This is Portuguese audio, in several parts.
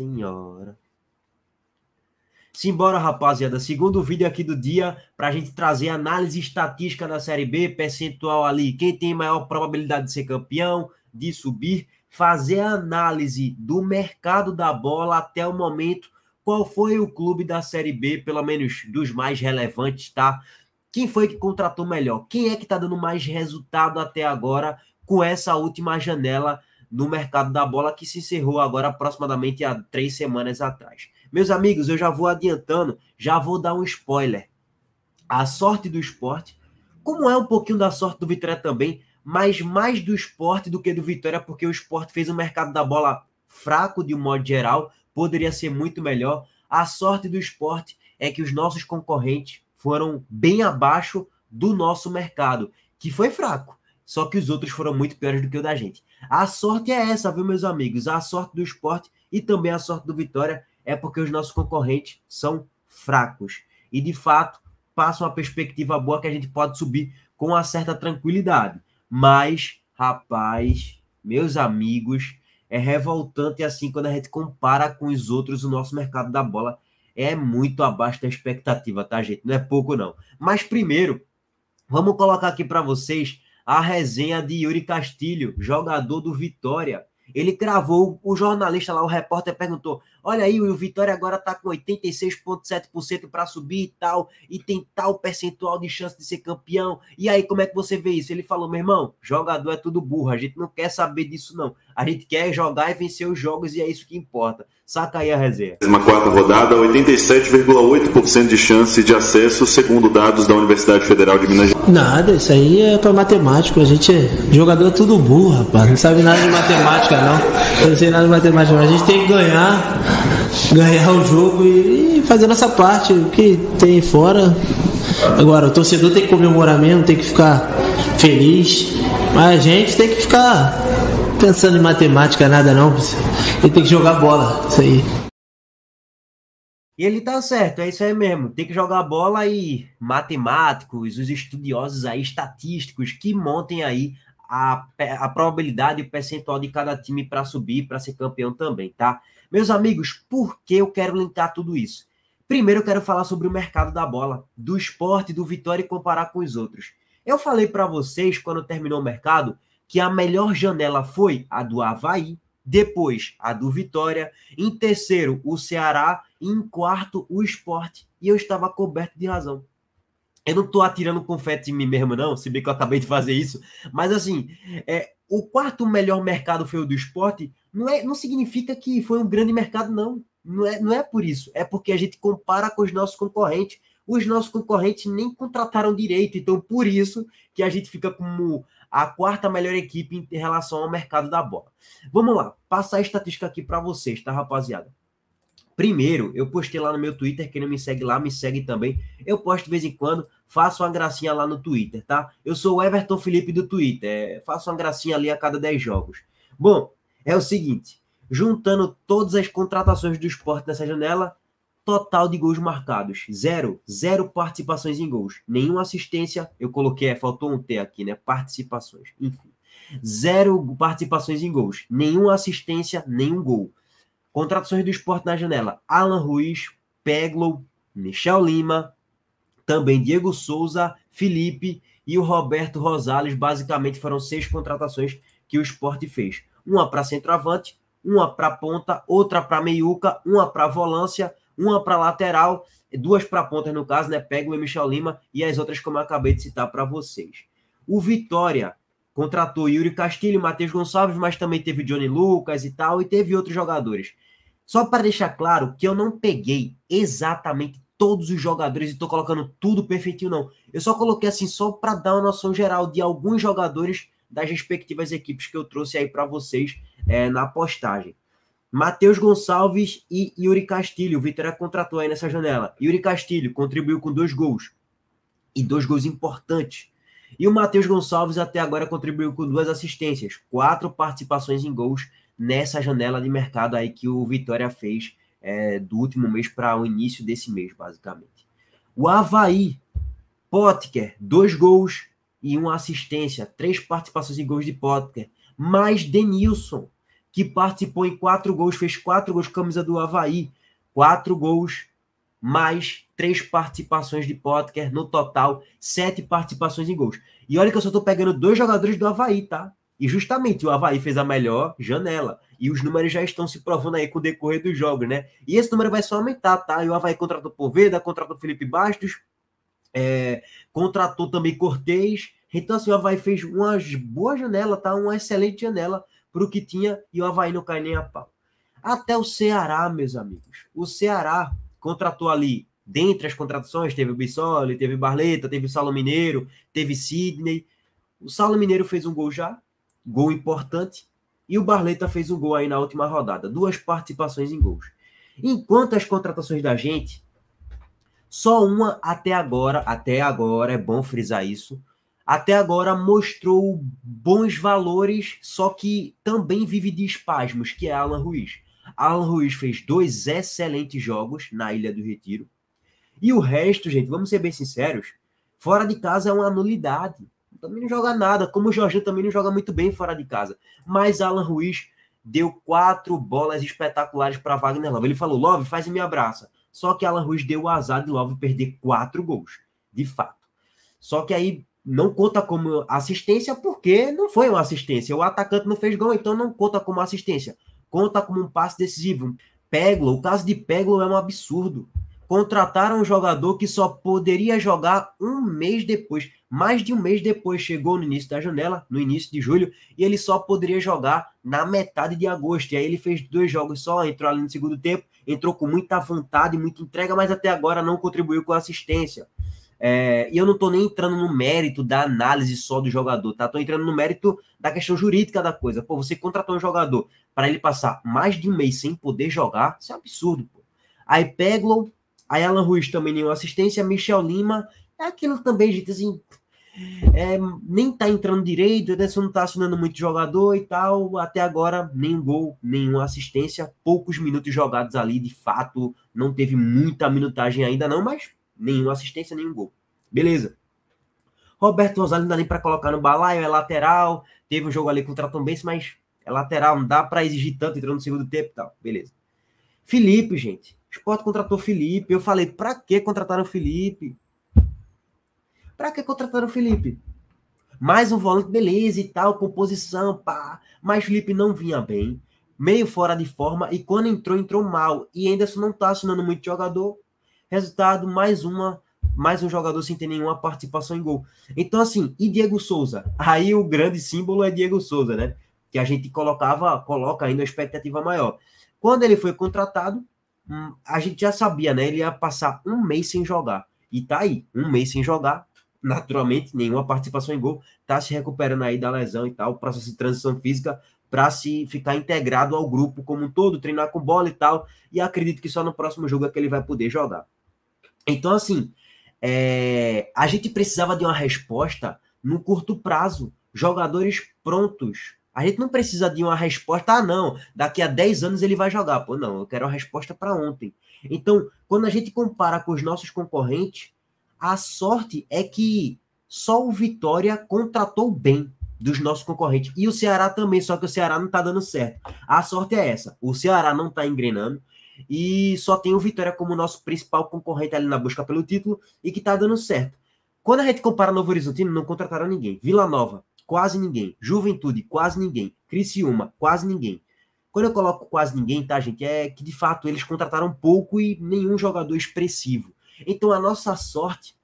senhora. Simbora, rapaziada. Segundo vídeo aqui do dia, para a gente trazer análise estatística da Série B, percentual ali, quem tem maior probabilidade de ser campeão, de subir, fazer a análise do mercado da bola até o momento, qual foi o clube da Série B, pelo menos dos mais relevantes, tá? Quem foi que contratou melhor? Quem é que tá dando mais resultado até agora com essa última janela no mercado da bola que se encerrou agora aproximadamente há três semanas atrás. Meus amigos, eu já vou adiantando, já vou dar um spoiler. A sorte do esporte, como é um pouquinho da sorte do Vitória também, mas mais do esporte do que do Vitória, porque o esporte fez o mercado da bola fraco de um modo geral, poderia ser muito melhor. A sorte do esporte é que os nossos concorrentes foram bem abaixo do nosso mercado, que foi fraco. Só que os outros foram muito piores do que o da gente. A sorte é essa, viu, meus amigos? A sorte do esporte e também a sorte do Vitória é porque os nossos concorrentes são fracos. E, de fato, passa uma perspectiva boa que a gente pode subir com uma certa tranquilidade. Mas, rapaz, meus amigos, é revoltante assim quando a gente compara com os outros o nosso mercado da bola é muito abaixo da expectativa, tá, gente? Não é pouco não. Mas primeiro, vamos colocar aqui para vocês a resenha de Yuri Castilho, jogador do Vitória. Ele cravou, o jornalista lá, o repórter perguntou: Olha aí, o Vitória agora tá com 86,7% para subir e tal, e tem tal percentual de chance de ser campeão. E aí, como é que você vê isso? Ele falou: Meu irmão, jogador é tudo burro, a gente não quer saber disso não. A gente quer jogar e vencer os jogos e é isso que importa. Saca aí a reserva. Uma quarta rodada, 87,8% de chance de acesso, segundo dados da Universidade Federal de Minas Gerais. Nada, isso aí é para matemático. A gente é jogador é tudo burro, rapaz. Não sabe nada de matemática, não. Eu não sei nada de matemática, mas a gente tem que ganhar, ganhar o jogo e, e fazer nossa parte. O que tem fora. Agora, o torcedor tem que comemorar mesmo, tem que ficar feliz. Mas a gente tem que ficar pensando em matemática, nada não. Ele tem que jogar bola, isso aí. E ele tá certo, é isso aí mesmo. Tem que jogar bola e matemáticos, os estudiosos aí, estatísticos, que montem aí a, a probabilidade e o percentual de cada time para subir, para ser campeão também, tá? Meus amigos, por que eu quero linkar tudo isso? Primeiro eu quero falar sobre o mercado da bola, do esporte, do Vitória e comparar com os outros. Eu falei para vocês quando terminou o mercado que a melhor janela foi a do Havaí, depois a do Vitória, em terceiro o Ceará, em quarto o Esporte. E eu estava coberto de razão. Eu não estou atirando confete em mim mesmo, não, se bem que eu acabei de fazer isso. Mas assim, é, o quarto melhor mercado foi o do esporte. Não, é, não significa que foi um grande mercado, não. Não é, não é por isso. É porque a gente compara com os nossos concorrentes. Os nossos concorrentes nem contrataram direito. Então, por isso que a gente fica como a quarta melhor equipe em relação ao mercado da bola. Vamos lá, passar a estatística aqui para vocês, tá, rapaziada? Primeiro, eu postei lá no meu Twitter, quem não me segue lá, me segue também. Eu posto de vez em quando, faço uma gracinha lá no Twitter, tá? Eu sou o Everton Felipe do Twitter, é, faço uma gracinha ali a cada 10 jogos. Bom, é o seguinte, juntando todas as contratações do esporte nessa janela, total de gols marcados. Zero. Zero participações em gols. Nenhuma assistência. Eu coloquei, é, faltou um T aqui, né? Participações. Enfim. Zero participações em gols. Nenhuma assistência, nenhum gol. Contratações do esporte na janela. Alan Ruiz, Peglo Michel Lima, também Diego Souza, Felipe e o Roberto Rosales. Basicamente foram seis contratações que o esporte fez. Uma para centroavante, uma para ponta, outra para meiuca, uma para volância uma para lateral, duas para pontas no caso, né? Pega o Michel Lima e as outras como eu acabei de citar para vocês. O Vitória contratou Yuri Castilho, Matheus Gonçalves, mas também teve Johnny Lucas e tal, e teve outros jogadores. Só para deixar claro que eu não peguei exatamente todos os jogadores e tô colocando tudo perfeitinho, não. Eu só coloquei assim, só para dar uma noção geral de alguns jogadores das respectivas equipes que eu trouxe aí para vocês é, na postagem. Matheus Gonçalves e Yuri Castilho. O Vitória contratou aí nessa janela. Yuri Castilho contribuiu com dois gols. E dois gols importantes. E o Matheus Gonçalves até agora contribuiu com duas assistências. Quatro participações em gols nessa janela de mercado aí que o Vitória fez é, do último mês para o início desse mês, basicamente. O Havaí, Potker, dois gols e uma assistência. Três participações em gols de Potker. Mais Denilson que participou em quatro gols, fez quatro gols, camisa do Havaí, quatro gols, mais três participações de Potker, no total, sete participações em gols. E olha que eu só tô pegando dois jogadores do Havaí, tá? E justamente o Havaí fez a melhor janela. E os números já estão se provando aí com o decorrer dos jogos, né? E esse número vai só aumentar, tá? E o Havaí contratou Poveda, contratou Felipe Bastos, é, contratou também Cortez. Então, assim, o Havaí fez uma boa janela, tá? Uma excelente janela para o que tinha e o Havaí não cai nem a pau. Até o Ceará, meus amigos. O Ceará contratou ali, dentre as contratações, teve o Bissoli, teve o Barleta, teve o Salo Mineiro, teve Sidney. O Salo Mineiro fez um gol já, gol importante, e o Barleta fez um gol aí na última rodada. Duas participações em gols. Enquanto as contratações da gente, só uma até agora, até agora, é bom frisar isso, até agora mostrou bons valores, só que também vive de espasmos, que é Alan Ruiz. Alan Ruiz fez dois excelentes jogos na Ilha do Retiro. E o resto, gente, vamos ser bem sinceros, fora de casa é uma nulidade. Também não joga nada, como o Jorge também não joga muito bem fora de casa. Mas Alan Ruiz deu quatro bolas espetaculares para Wagner Love. Ele falou, Love, faz e me abraça. Só que Alan Ruiz deu o azar de Love perder quatro gols, de fato. Só que aí não conta como assistência porque não foi uma assistência. O atacante não fez gol, então não conta como assistência. Conta como um passe decisivo. Peglo, o caso de Peglo é um absurdo. Contrataram um jogador que só poderia jogar um mês depois. Mais de um mês depois, chegou no início da janela, no início de julho, e ele só poderia jogar na metade de agosto. E aí ele fez dois jogos só, entrou ali no segundo tempo, entrou com muita vontade, muita entrega, mas até agora não contribuiu com assistência. É, e eu não estou nem entrando no mérito da análise só do jogador, tá? Tô entrando no mérito da questão jurídica da coisa. Pô, você contratou um jogador para ele passar mais de um mês sem poder jogar, isso é um absurdo, pô. Aí pegou aí Alan Ruiz também nenhuma assistência, Michel Lima, é aquilo também, gente, assim, é, nem tá entrando direito, né? o Ederson não tá assinando muito jogador e tal, até agora nem gol, nenhuma assistência, poucos minutos jogados ali, de fato, não teve muita minutagem ainda não, mas nenhuma assistência, nenhum gol. Beleza. Roberto Rosales não dá nem para colocar no balaio, é lateral, teve um jogo ali contra o Tombense, mas é lateral, não dá para exigir tanto, entrando no segundo tempo e tal. Beleza. Felipe, gente. O Sport contratou Felipe. Eu falei, para que contrataram Felipe? Para que contrataram Felipe? Mais um volante, beleza e tal, composição, pá. Mas Felipe não vinha bem, meio fora de forma, e quando entrou, entrou mal. E ainda não tá assinando muito jogador. Resultado, mais uma, mais um jogador sem ter nenhuma participação em gol. Então, assim, e Diego Souza? Aí o grande símbolo é Diego Souza, né? Que a gente colocava, coloca ainda uma expectativa maior. Quando ele foi contratado, hum, a gente já sabia, né? Ele ia passar um mês sem jogar. E tá aí, um mês sem jogar, naturalmente, nenhuma participação em gol, tá se recuperando aí da lesão e tal, processo de transição física para se ficar integrado ao grupo como um todo, treinar com bola e tal, e acredito que só no próximo jogo é que ele vai poder jogar. Então, assim, é, a gente precisava de uma resposta no curto prazo, jogadores prontos. A gente não precisa de uma resposta, ah, não, daqui a 10 anos ele vai jogar. Pô, não, eu quero uma resposta para ontem. Então, quando a gente compara com os nossos concorrentes, a sorte é que só o Vitória contratou bem dos nossos concorrentes. E o Ceará também, só que o Ceará não tá dando certo. A sorte é essa: o Ceará não tá engrenando e só tem o Vitória como nosso principal concorrente ali na busca pelo título e que tá dando certo. Quando a gente compara Novo Horizontino, não contrataram ninguém. Vila Nova, quase ninguém. Juventude, quase ninguém. Criciúma, quase ninguém. Quando eu coloco quase ninguém, tá, gente? É que de fato eles contrataram pouco e nenhum jogador expressivo. Então a nossa sorte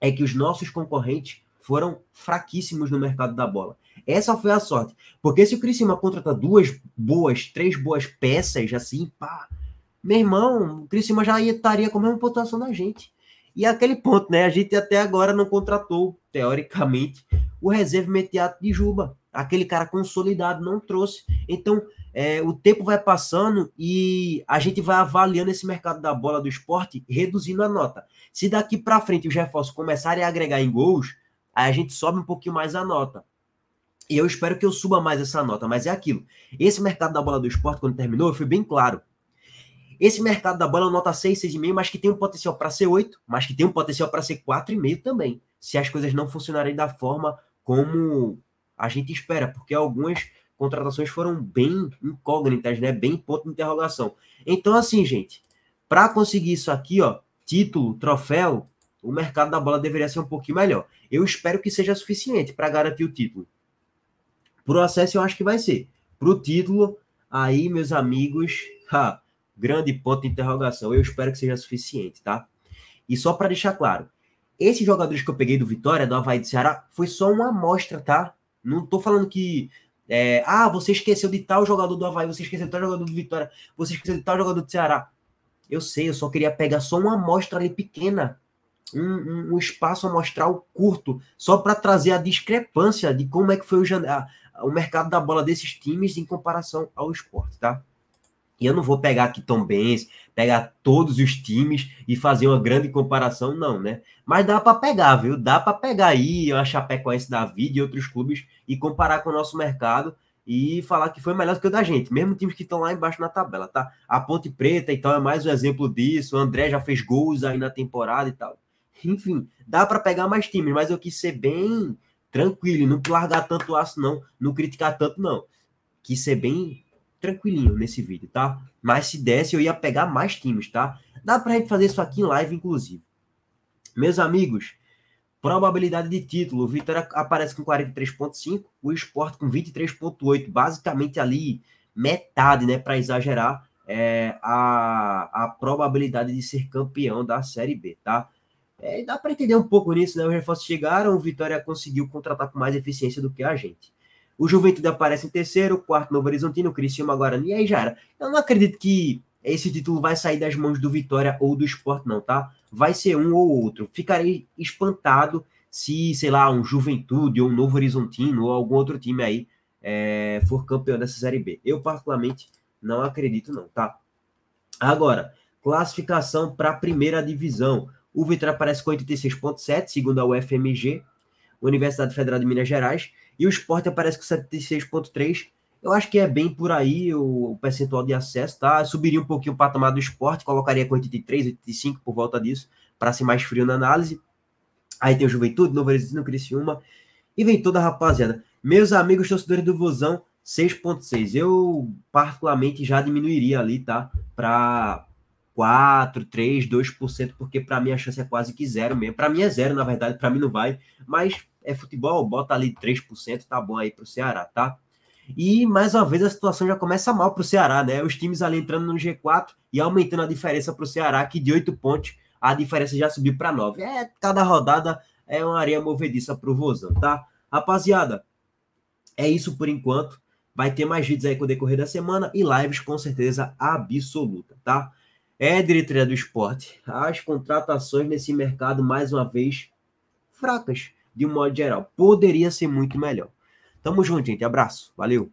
é que os nossos concorrentes foram fraquíssimos no mercado da bola. Essa foi a sorte. Porque se o Criciúma contrata duas boas, três boas peças, assim, pá, meu irmão, o Criciúma já estaria com a mesma pontuação da gente. E é aquele ponto, né? A gente até agora não contratou, teoricamente, o reserva imediato de Juba. Aquele cara consolidado não trouxe. Então, é, o tempo vai passando e a gente vai avaliando esse mercado da bola do esporte, reduzindo a nota. Se daqui para frente os reforços começarem a agregar em gols, aí a gente sobe um pouquinho mais a nota. E eu espero que eu suba mais essa nota, mas é aquilo. Esse mercado da bola do esporte, quando terminou, eu fui bem claro. Esse mercado da bola é nota 6, 6,5, mas que tem um potencial para ser 8, mas que tem um potencial para ser 4,5 também, se as coisas não funcionarem da forma como a gente espera, porque algumas contratações foram bem incógnitas, né? Bem ponto de interrogação. Então, assim, gente, para conseguir isso aqui, ó, título, troféu, o mercado da bola deveria ser um pouquinho melhor. Eu espero que seja suficiente para garantir o título. Pro acesso, eu acho que vai ser. Pro título, aí, meus amigos, ha, grande ponto de interrogação. Eu espero que seja suficiente, tá? E só para deixar claro, esses jogadores que eu peguei do Vitória, do Havaí do Ceará, foi só uma amostra, tá? Não tô falando que. É, ah, você esqueceu de tal jogador do Havaí, você esqueceu de tal jogador do Vitória, você esqueceu de tal jogador do Ceará. Eu sei, eu só queria pegar só uma amostra ali pequena. Um, um, um espaço amostral curto, só para trazer a discrepância de como é que foi o, o mercado da bola desses times em comparação ao esporte, tá? E eu não vou pegar aqui Tom Benz, pegar todos os times e fazer uma grande comparação, não, né? Mas dá para pegar, viu? Dá para pegar aí a Chapecoense da vida e outros clubes e comparar com o nosso mercado e falar que foi melhor do que o da gente, mesmo times que estão lá embaixo na tabela, tá? A Ponte Preta e tal é mais um exemplo disso. O André já fez gols aí na temporada e tal. Enfim, dá para pegar mais times, mas eu quis ser bem tranquilo, não largar tanto aço, não, não criticar tanto, não. Quis ser bem tranquilinho nesse vídeo, tá? Mas se desse, eu ia pegar mais times, tá? Dá pra gente fazer isso aqui em live, inclusive. Meus amigos, probabilidade de título. O Vitória aparece com 43,5, o Sport com 23,8. Basicamente ali, metade, né? Para exagerar, é, a, a probabilidade de ser campeão da Série B, tá? É, dá para entender um pouco nisso, né? Os reforços chegaram, o Vitória conseguiu contratar com mais eficiência do que a gente. O Juventude aparece em terceiro, quarto Novo Horizontino, Cristiano Guarani, e aí já era. Eu não acredito que esse título vai sair das mãos do Vitória ou do Sport, não, tá? Vai ser um ou outro. Ficarei espantado se, sei lá, um Juventude ou um Novo Horizontino ou algum outro time aí é, for campeão dessa Série B. Eu, particularmente, não acredito, não, tá? Agora, classificação para a primeira divisão. O Vitória aparece com 86,7, segundo a UFMG, Universidade Federal de Minas Gerais e o Sport aparece com 76,3%. Eu acho que é bem por aí o percentual de acesso, tá? Subiria um pouquinho o patamar do esporte, colocaria com 83, 85 por volta disso, para ser mais frio na análise. Aí tem o Juventude, Novo Horizontino, Criciúma, e vem toda a rapaziada. Meus amigos torcedores do Vozão, 6.6. Eu, particularmente, já diminuiria ali, tá? Para 4, 3, 2%, porque para mim a chance é quase que zero mesmo. Para mim é zero, na verdade, para mim não vai, mas é futebol, bota ali 3%, tá bom aí para o Ceará, tá? E mais uma vez a situação já começa mal para o Ceará, né? Os times ali entrando no G4 e aumentando a diferença para o Ceará, que de 8 pontos a diferença já subiu para 9. É, cada rodada é uma areia movediça para o Vozão, tá? Rapaziada, é isso por enquanto. Vai ter mais vídeos aí com o decorrer da semana e lives com certeza absoluta, tá? É, diretoria do esporte, as contratações nesse mercado, mais uma vez, fracas de um modo geral. Poderia ser muito melhor. Tamo junto, gente. Abraço. Valeu.